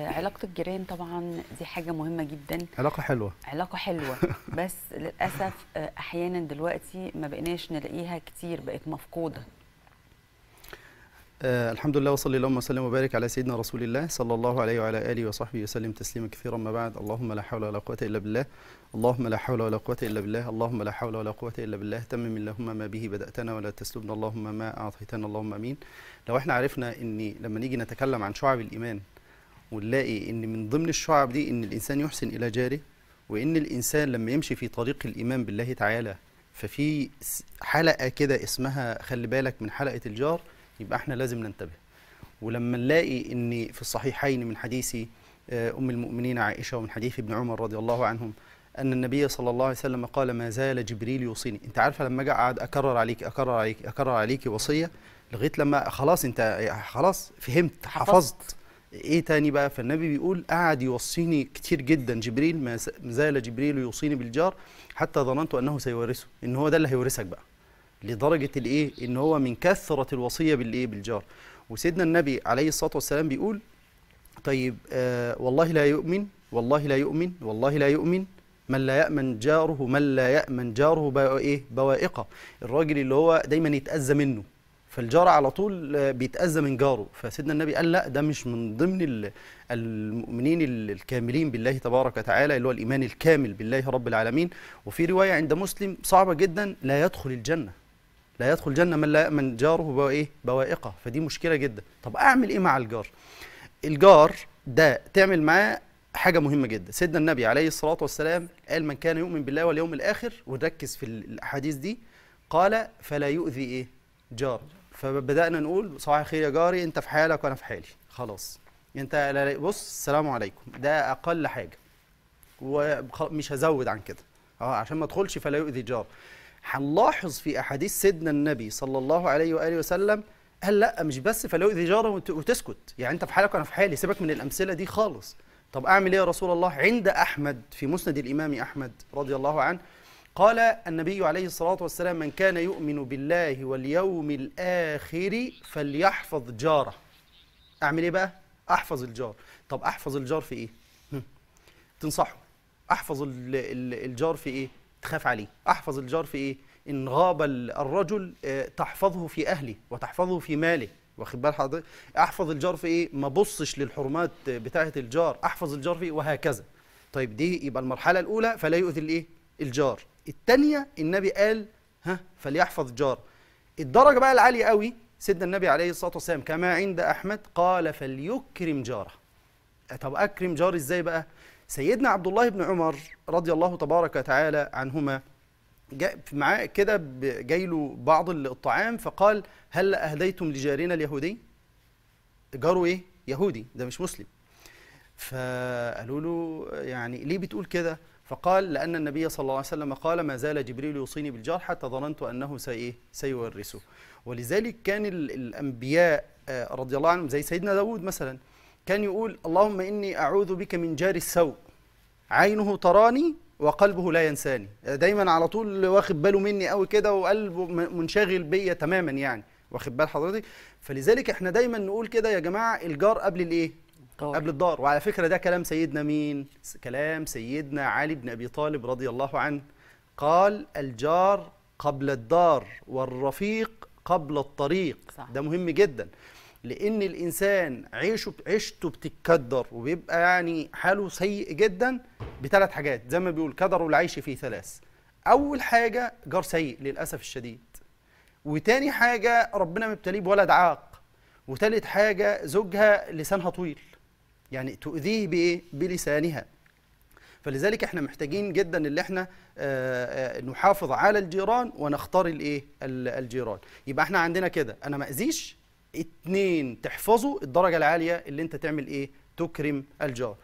علاقة الجيران طبعا دي حاجة مهمة جدا علاقة حلوة علاقة حلوة بس للأسف آه، أحيانا دلوقتي ما بقيناش نلاقيها كتير بقت مفقودة آه الحمد لله وصلي اللهم وسلم وبارك على سيدنا رسول الله صلى الله عليه وعلى آله وصحبه وسلم تسليما كثيرا ما بعد اللهم لا حول ولا قوة إلا بالله اللهم لا حول ولا قوة إلا بالله اللهم لا حول ولا قوة إلا بالله تمم اللهم ما به بدأتنا ولا تسلبنا اللهم ما أعطيتنا اللهم أمين لو احنا عرفنا أن لما نيجي نتكلم عن شعب الإيمان ونلاقي ان من ضمن الشعب دي ان الانسان يحسن الى جاره وان الانسان لما يمشي في طريق الايمان بالله تعالى ففي حلقه كده اسمها خلي بالك من حلقه الجار يبقى احنا لازم ننتبه ولما نلاقي ان في الصحيحين من حديث آه، ام المؤمنين عائشه ومن حديث ابن عمر رضي الله عنهم ان النبي صلى الله عليه وسلم قال ما زال جبريل يوصيني انت عارفه لما اجي اقعد اكرر عليك اكرر عليك اكرر عليك وصيه لغايه لما خلاص انت خلاص فهمت حفظت ايه تاني بقى فالنبي بيقول قعد يوصيني كتير جدا جبريل ما زال جبريل يوصيني بالجار حتى ظننت انه سيورثه ان هو ده اللي هيورثك بقى لدرجه الايه ان هو من كثره الوصيه بالايه بالجار وسيدنا النبي عليه الصلاه والسلام بيقول طيب آه والله لا يؤمن والله لا يؤمن والله لا يؤمن من لا يأمن جاره من لا يأمن جاره بقى ايه بوائقه الراجل اللي هو دايما يتأذى منه فالجار على طول آه، بيتأذى من جاره فسيدنا النبي قال لا ده مش من ضمن المؤمنين الكاملين بالله تبارك وتعالى اللي هو الإيمان الكامل بالله رب العالمين وفي رواية عند مسلم صعبة جدا لا يدخل الجنة لا يدخل الجنة من لا يأمن جاره إيه بوائقة فدي مشكلة جدا طب أعمل إيه مع الجار الجار ده تعمل معاه حاجه مهمه جدا سيدنا النبي عليه الصلاه والسلام قال من كان يؤمن بالله واليوم الاخر وركز في الاحاديث دي قال فلا يؤذي ايه جار فبدانا نقول صباح الخير يا جاري انت في حالك وانا في حالي خلاص انت بص السلام عليكم ده اقل حاجه ومش هزود عن كده اه عشان ما ادخلش فلا يؤذي جار هنلاحظ في احاديث سيدنا النبي صلى الله عليه واله وسلم قال لا مش بس فلا يؤذي جاره وتسكت يعني انت في حالك وانا في حالي سيبك من الامثله دي خالص طب اعمل ايه يا رسول الله عند احمد في مسند الامام احمد رضي الله عنه قال النبي عليه الصلاة والسلام من كان يؤمن بالله واليوم الآخر فليحفظ جاره أعمل إيه بقى؟ أحفظ الجار طب أحفظ الجار في إيه؟ تنصحه أحفظ الجار في إيه؟ تخاف عليه أحفظ الجار في إيه؟ إن غاب الرجل آه، تحفظه في أهله وتحفظه في ماله واخد بال حضرتك احفظ الجار في ايه ما بصش للحرمات بتاعه الجار احفظ الجار في إيه؟ وهكذا طيب دي يبقى المرحله الاولى فلا يؤذي الايه الجار الثانيه النبي قال ها فليحفظ جار الدرجه بقى العاليه قوي سيدنا النبي عليه الصلاه والسلام كما عند احمد قال فليكرم جاره طب اكرم جار ازاي بقى سيدنا عبد الله بن عمر رضي الله تبارك وتعالى عنهما جاء معاه كده جاي له بعض الطعام فقال هل اهديتم لجارنا اليهودي جاره ايه يهودي ده مش مسلم فقالوا له يعني ليه بتقول كده فقال لأن النبي صلى الله عليه وسلم قال ما زال جبريل يوصيني بالجار حتى ظننت أنه سإيه سيورثه ولذلك كان الأنبياء آه، رضي الله عنهم زي سيدنا داود مثلا كان يقول اللهم إني أعوذ بك من جار السوء عينه تراني وقلبه لا ينساني دايما على طول واخد باله مني قوي كده وقلبه منشغل بيا تماما يعني واخد بال حضرتك فلذلك احنا دايما نقول كده يا جماعه الجار قبل الايه طبعا. قبل الدار وعلى فكرة ده كلام سيدنا مين؟ كلام سيدنا علي بن أبي طالب رضي الله عنه قال الجار قبل الدار والرفيق قبل الطريق صح. ده مهم جدا لأن الإنسان عيشه عيشته بتتكدر وبيبقى يعني حاله سيء جدا بثلاث حاجات زي ما بيقول كدر العيش في ثلاث أول حاجة جار سيء للأسف الشديد وتاني حاجة ربنا مبتليه بولد عاق وتالت حاجة زوجها لسانها طويل يعني تؤذيه بايه بلسانها فلذلك احنا محتاجين جدا ان احنا آه، آه، نحافظ على الجيران ونختار الايه الجيران يبقى احنا عندنا كده انا ما اذيش اتنين تحفظوا الدرجه العاليه اللي انت تعمل ايه تكرم الجار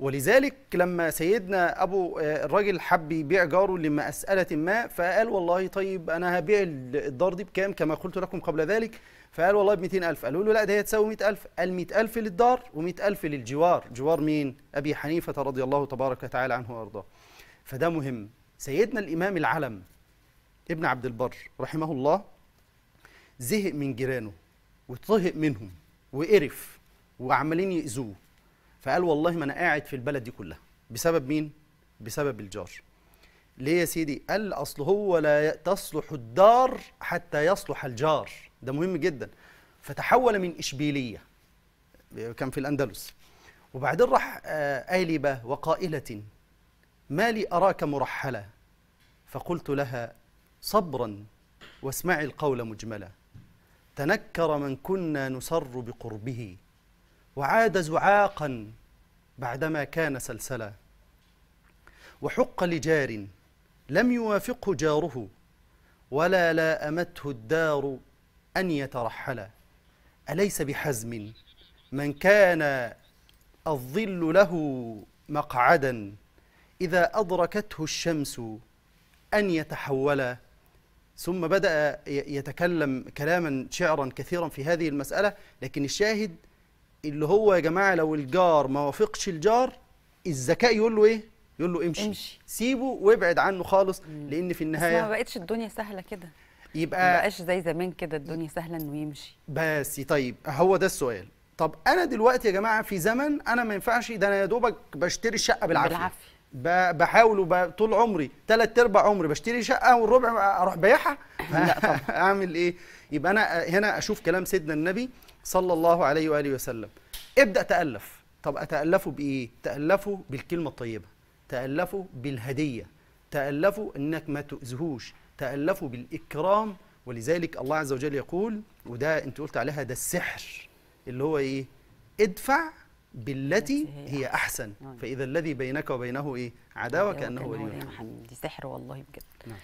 ولذلك لما سيدنا أبو آه، الراجل حب يبيع جاره لمسألة ما فقال والله طيب أنا هبيع الدار دي بكام كما قلت لكم قبل ذلك فقال والله ب 200000 قالوا له لا ده هي تساوي 100000 قال 100000 للدار و100000 للجوار جوار مين أبي حنيفة رضي الله تبارك وتعالى عنه وأرضاه فده مهم سيدنا الإمام العلم ابن عبد البر رحمه الله زهق من جيرانه وطهق منهم وقرف وعمالين يأذوه فقال والله ما انا قاعد في البلد دي كلها بسبب مين بسبب الجار ليه يا سيدي قال اصل هو لا تصلح الدار حتى يصلح الجار ده مهم جدا فتحول من اشبيليه كان في الاندلس وبعدين راح قالبة آه، وقائلة ما لي أراك مرحلة فقلت لها صبرا واسمعي القول مجملا تنكر من كنا نسر بقربه وعاد زعاقا بعدما كان سلسلا وحق لجار لم يوافقه جاره ولا أمته الدار ان يترحلا اليس بحزم من كان الظل له مقعدا اذا ادركته الشمس ان يتحولا ثم بدا يتكلم كلاما شعرا كثيرا في هذه المساله لكن الشاهد اللي هو يا جماعه لو الجار ما وافقش الجار الذكاء يقول له ايه يقول له امشي, امشي. سيبه وابعد عنه خالص مم. لان في النهايه بس ما بقتش الدنيا سهله كده يبقى ما بقاش زي زمان كده الدنيا سهله انه يمشي بس طيب هو ده السؤال طب انا دلوقتي يا جماعه في زمن انا ما ينفعش ده انا يا دوبك بشتري الشقه بالعافيه بالعافيه بحاول طول عمري ثلاث ارباع عمري بشتري شقه والربع اروح بايعها اعمل ايه يبقى انا هنا اشوف كلام سيدنا النبي صلى الله عليه واله وسلم ابدا تالف طب اتالفه بايه تالفه بالكلمه الطيبه تالفه بالهديه تالفه انك ما تؤذهوش تالفه بالاكرام ولذلك الله عز وجل يقول وده انت قلت عليها ده السحر اللي هو ايه ادفع بالتي هي احسن نعم. فاذا الذي بينك وبينه ايه عداوه كانه ولي دي سحر والله بجد نعم.